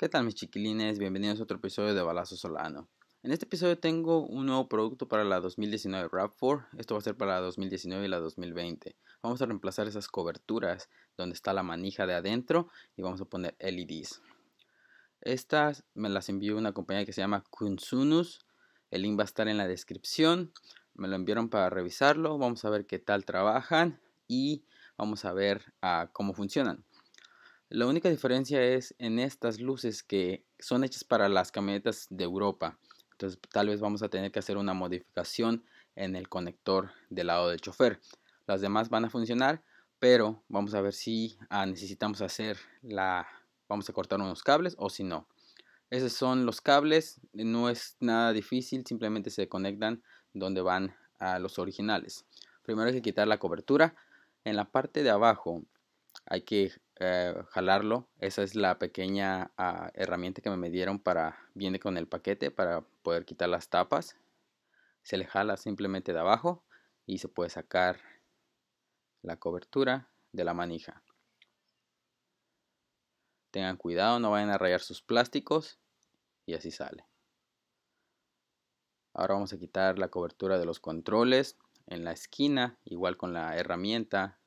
¿Qué tal mis chiquilines? Bienvenidos a otro episodio de Balazo Solano. En este episodio tengo un nuevo producto para la 2019 RAV4. Esto va a ser para la 2019 y la 2020. Vamos a reemplazar esas coberturas donde está la manija de adentro y vamos a poner LEDs. Estas me las envió una compañía que se llama Kunsunus. El link va a estar en la descripción. Me lo enviaron para revisarlo. Vamos a ver qué tal trabajan y vamos a ver ah, cómo funcionan. La única diferencia es en estas luces que son hechas para las camionetas de Europa. Entonces tal vez vamos a tener que hacer una modificación en el conector del lado del chofer. Las demás van a funcionar, pero vamos a ver si ah, necesitamos hacer la... Vamos a cortar unos cables o si no. Esos son los cables, no es nada difícil, simplemente se conectan donde van a los originales. Primero hay que quitar la cobertura. En la parte de abajo hay que eh, jalarlo. Esa es la pequeña ah, herramienta que me dieron para, viene con el paquete para poder quitar las tapas. Se le jala simplemente de abajo y se puede sacar la cobertura de la manija. Tengan cuidado, no vayan a rayar sus plásticos y así sale. Ahora vamos a quitar la cobertura de los controles en la esquina, igual con la herramienta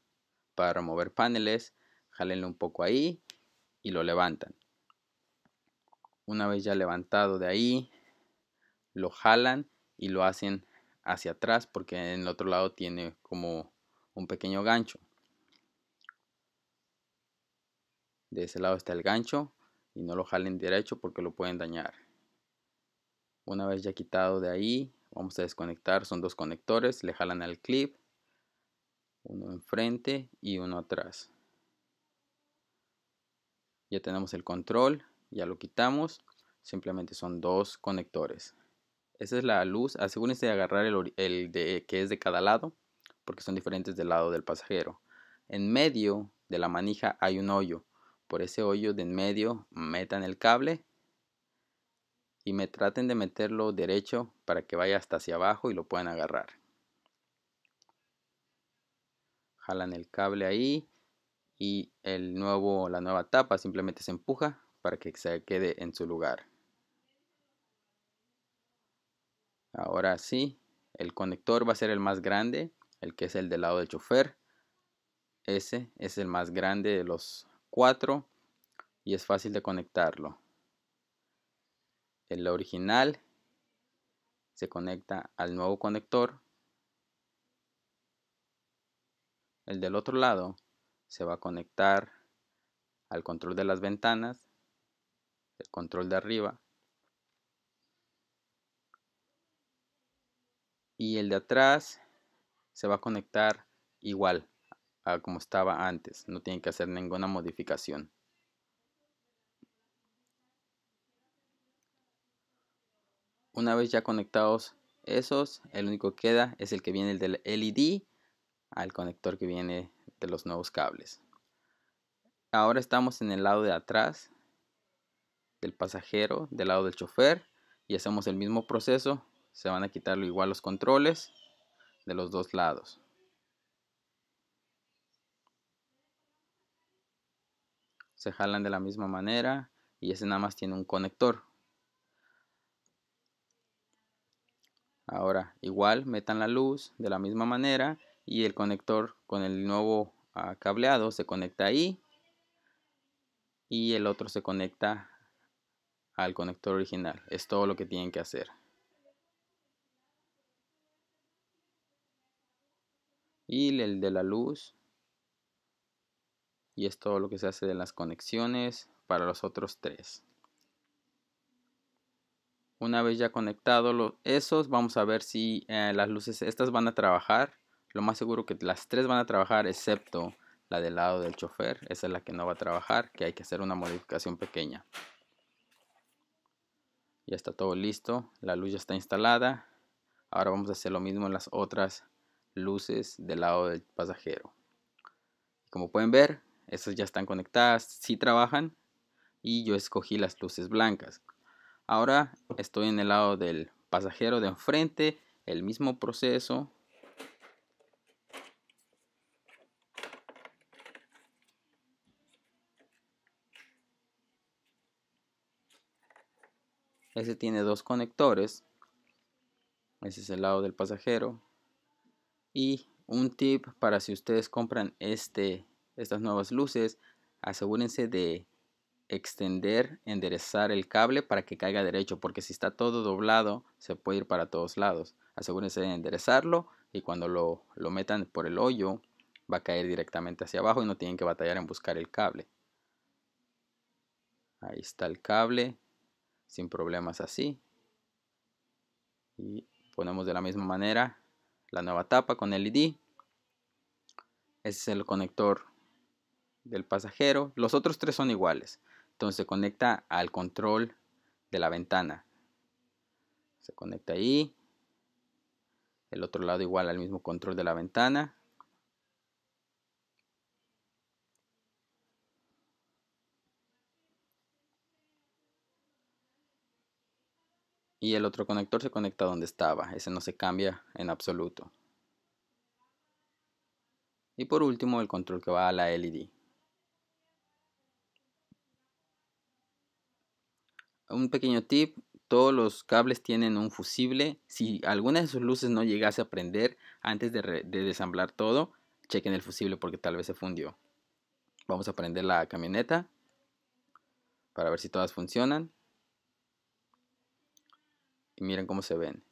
para remover paneles Jalenlo un poco ahí y lo levantan. Una vez ya levantado de ahí, lo jalan y lo hacen hacia atrás porque en el otro lado tiene como un pequeño gancho. De ese lado está el gancho y no lo jalen derecho porque lo pueden dañar. Una vez ya quitado de ahí, vamos a desconectar. Son dos conectores, le jalan al clip, uno enfrente y uno atrás ya tenemos el control, ya lo quitamos, simplemente son dos conectores. Esa es la luz, asegúrense de agarrar el, de, que es de cada lado, porque son diferentes del lado del pasajero. En medio de la manija hay un hoyo, por ese hoyo de en medio metan el cable y me traten de meterlo derecho para que vaya hasta hacia abajo y lo puedan agarrar. Jalan el cable ahí y el nuevo, la nueva tapa simplemente se empuja para que se quede en su lugar. Ahora sí, el conector va a ser el más grande, el que es el del lado del chofer. Ese es el más grande de los cuatro y es fácil de conectarlo. El original se conecta al nuevo conector. El del otro lado se va a conectar al control de las ventanas, el control de arriba y el de atrás se va a conectar igual a como estaba antes, no tienen que hacer ninguna modificación. Una vez ya conectados esos, el único que queda es el que viene del LED al conector que viene los nuevos cables. Ahora estamos en el lado de atrás del pasajero, del lado del chofer y hacemos el mismo proceso. Se van a quitar igual los controles de los dos lados. Se jalan de la misma manera y ese nada más tiene un conector. Ahora igual metan la luz de la misma manera y el conector con el nuevo cableado se conecta ahí y el otro se conecta al conector original. Es todo lo que tienen que hacer. Y el de la luz. Y es todo lo que se hace de las conexiones para los otros tres. Una vez ya conectado los, esos, vamos a ver si eh, las luces estas van a trabajar lo más seguro que las tres van a trabajar excepto la del lado del chofer. Esa es la que no va a trabajar, que hay que hacer una modificación pequeña. Ya está todo listo, la luz ya está instalada. Ahora vamos a hacer lo mismo en las otras luces del lado del pasajero. Como pueden ver, estas ya están conectadas, sí trabajan y yo escogí las luces blancas. Ahora estoy en el lado del pasajero de enfrente, el mismo proceso, Ese tiene dos conectores. Ese es el lado del pasajero. Y un tip para si ustedes compran este, estas nuevas luces, asegúrense de extender, enderezar el cable para que caiga derecho, porque si está todo doblado se puede ir para todos lados. Asegúrense de enderezarlo y cuando lo, lo metan por el hoyo va a caer directamente hacia abajo y no tienen que batallar en buscar el cable. Ahí está el cable, sin problemas así. Y ponemos de la misma manera la nueva tapa con LED. Ese es el conector del pasajero. Los otros tres son iguales. Entonces se conecta al control de la ventana. Se conecta ahí. El otro lado igual al mismo control de la ventana. y el otro conector se conecta donde estaba, ese no se cambia en absoluto. Y por último el control que va a la LED. Un pequeño tip, todos los cables tienen un fusible, si alguna de sus luces no llegase a prender antes de, de desamblar todo, chequen el fusible porque tal vez se fundió. Vamos a prender la camioneta para ver si todas funcionan miren cómo se ven.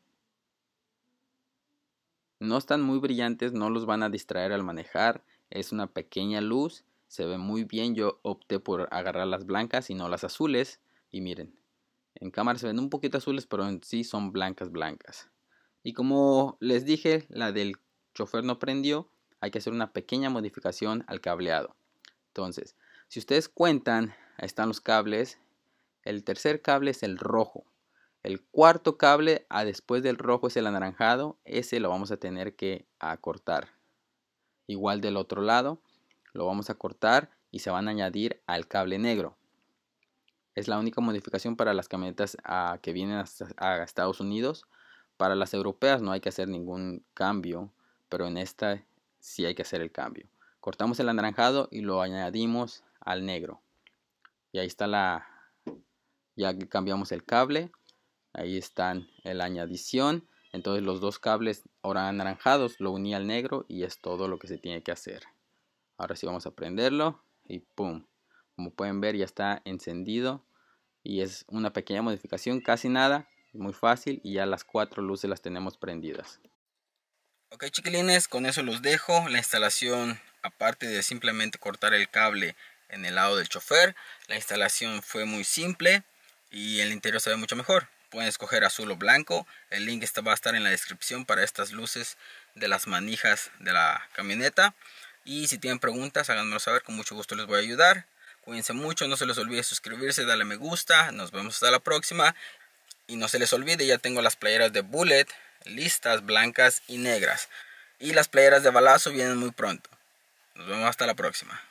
No están muy brillantes, no los van a distraer al manejar. Es una pequeña luz, se ve muy bien. Yo opté por agarrar las blancas y no las azules. Y miren, en cámara se ven un poquito azules, pero en sí son blancas, blancas. Y como les dije, la del chofer no prendió, hay que hacer una pequeña modificación al cableado. Entonces, si ustedes cuentan, están los cables. El tercer cable es el rojo. El cuarto cable a ah, después del rojo es el anaranjado, ese lo vamos a tener que acortar. Ah, Igual del otro lado, lo vamos a cortar y se van a añadir al cable negro. Es la única modificación para las camionetas ah, que vienen a Estados Unidos. Para las europeas no hay que hacer ningún cambio, pero en esta sí hay que hacer el cambio. Cortamos el anaranjado y lo añadimos al negro. Y ahí está la... Ya cambiamos el cable Ahí están el añadición. Entonces los dos cables ahora anaranjados lo uní al negro y es todo lo que se tiene que hacer. Ahora sí vamos a prenderlo y pum. Como pueden ver ya está encendido y es una pequeña modificación, casi nada, muy fácil y ya las cuatro luces las tenemos prendidas. Ok chiquilines, con eso los dejo. La instalación, aparte de simplemente cortar el cable en el lado del chofer, la instalación fue muy simple y el interior se ve mucho mejor. Pueden escoger azul o blanco. El link está, va a estar en la descripción para estas luces de las manijas de la camioneta. Y si tienen preguntas, háganmelo saber, con mucho gusto les voy a ayudar. Cuídense mucho, no se les olvide suscribirse, dale me gusta. Nos vemos hasta la próxima. Y no se les olvide, ya tengo las playeras de Bullet listas, blancas y negras. Y las playeras de balazo vienen muy pronto. Nos vemos hasta la próxima.